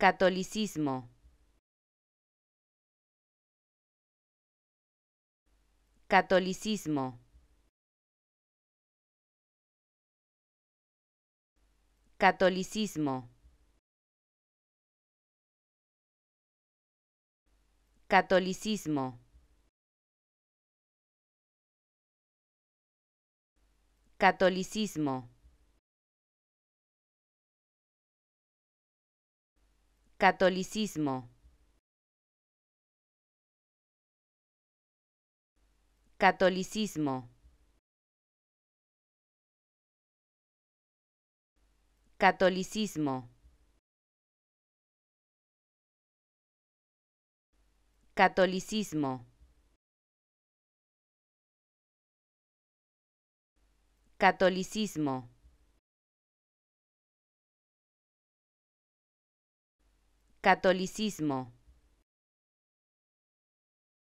Catolicismo. Catolicismo. Catolicismo. Catolicismo. Catolicismo. Catolicismo. Catolicismo. Catolicismo. Catolicismo. Catolicismo. Catolicismo.